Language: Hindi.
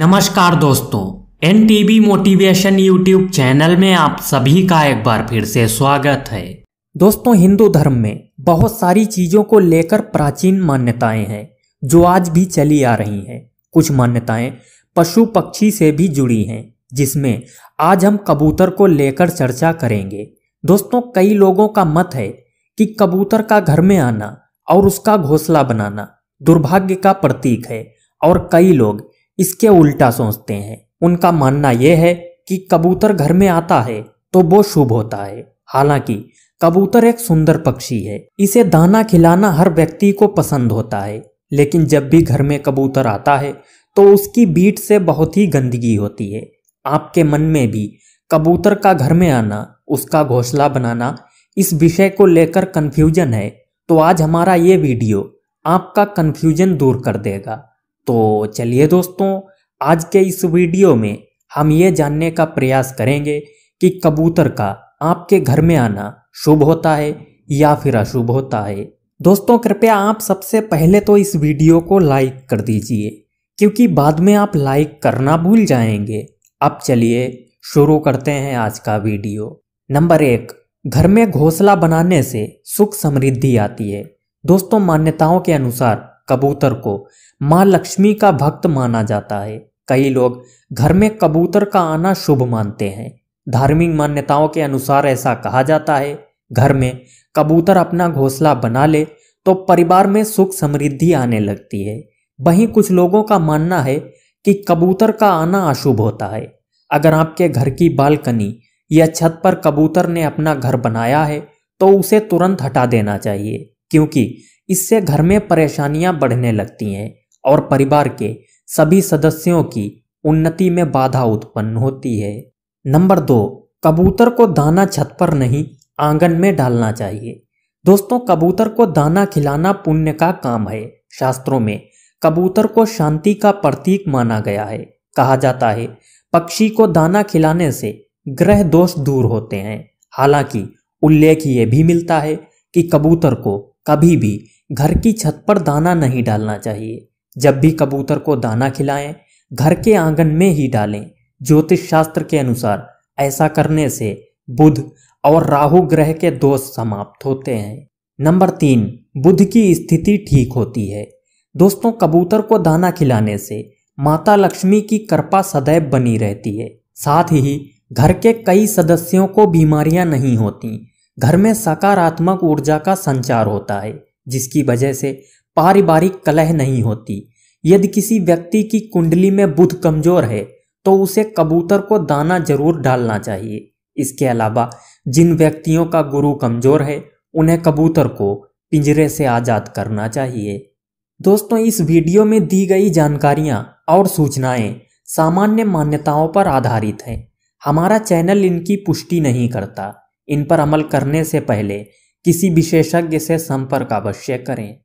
नमस्कार दोस्तों N TV motivation YouTube channel में आप सभी का एक बार फिर से स्वागत है दोस्तों हिंदू धर्म में बहुत सारी चीजों को लेकर प्राचीन मान्यताएं हैं जो आज भी चली आ रही हैं कुछ मान्यताएं पशु पक्षी से भी जुड़ी हैं जिसमें आज हम कबूतर को लेकर चर्चा करेंगे दोस्तों कई लोगों का मत है कि कबूतर का घर में आना और उसका घोंसला बनाना दुर्भाग्य का प्रतीक है और कई लोग इसके उल्टा सोचते हैं उनका मानना यह है कि कबूतर घर में आता है तो वो शुभ होता है हालांकि कबूतर एक सुंदर पक्षी है इसे दाना खिलाना हर व्यक्ति को पसंद होता है लेकिन जब भी घर में कबूतर आता है तो उसकी बीट से बहुत ही गंदगी होती है आपके मन में भी कबूतर का घर में आना उसका घोसला बनाना इस विषय को लेकर कन्फ्यूजन है तो आज हमारा ये वीडियो आपका कन्फ्यूजन दूर कर देगा तो चलिए दोस्तों आज के इस वीडियो में हम ये जानने का प्रयास करेंगे कि कबूतर का आपके घर में आना शुभ होता है या फिर अशुभ होता है दोस्तों कृपया आप सबसे पहले तो इस वीडियो को लाइक कर दीजिए क्योंकि बाद में आप लाइक करना भूल जाएंगे अब चलिए शुरू करते हैं आज का वीडियो नंबर एक घर में घोंसला बनाने से सुख समृद्धि आती है दोस्तों मान्यताओं के अनुसार कबूतर को माँ लक्ष्मी का भक्त माना जाता है कई लोग घर में कबूतर का आना शुभ मानते हैं धार्मिक मान्यताओं के अनुसार ऐसा कहा जाता है घर में कबूतर अपना घोंसला बना ले तो परिवार में सुख समृद्धि आने लगती है वहीं कुछ लोगों का मानना है कि कबूतर का आना अशुभ होता है अगर आपके घर की बालकनी या छत पर कबूतर ने अपना घर बनाया है तो उसे तुरंत हटा देना चाहिए क्योंकि इससे घर में परेशानियां बढ़ने लगती हैं और परिवार के सभी सदस्यों की उन्नति में बाधा उत्पन्न होती है नंबर दो कबूतर को दाना छत पर नहीं आंगन में डालना चाहिए दोस्तों कबूतर को दाना खिलाना पुण्य का काम है शास्त्रों में कबूतर को शांति का प्रतीक माना गया है कहा जाता है पक्षी को दाना खिलाने से ग्रह दोष दूर होते हैं हालांकि उल्लेख ये भी मिलता है कि कबूतर को कभी भी घर की छत पर दाना नहीं डालना चाहिए जब भी कबूतर को दाना खिलाएं घर के आंगन में ही डालें ज्योतिष शास्त्र के अनुसार ऐसा करने से बुध और राहु ग्रह के दोष समाप्त होते हैं नंबर तीन बुध की स्थिति ठीक होती है दोस्तों कबूतर को दाना खिलाने से माता लक्ष्मी की कृपा सदैव बनी रहती है साथ ही घर के कई सदस्यों को बीमारियां नहीं होती घर में सकारात्मक ऊर्जा का संचार होता है जिसकी वजह से पारिवारिक कलह नहीं होती यदि किसी व्यक्ति की कुंडली में बुध कमजोर है तो उसे कबूतर को दाना जरूर डालना चाहिए इसके अलावा जिन व्यक्तियों का गुरु कमजोर है उन्हें कबूतर को पिंजरे से आजाद करना चाहिए दोस्तों इस वीडियो में दी गई जानकारियाँ और सूचनाएं सामान्य मान्यताओं पर आधारित हैं हमारा चैनल इनकी पुष्टि नहीं करता इन पर अमल करने से पहले किसी विशेषज्ञ से संपर्क अवश्य करें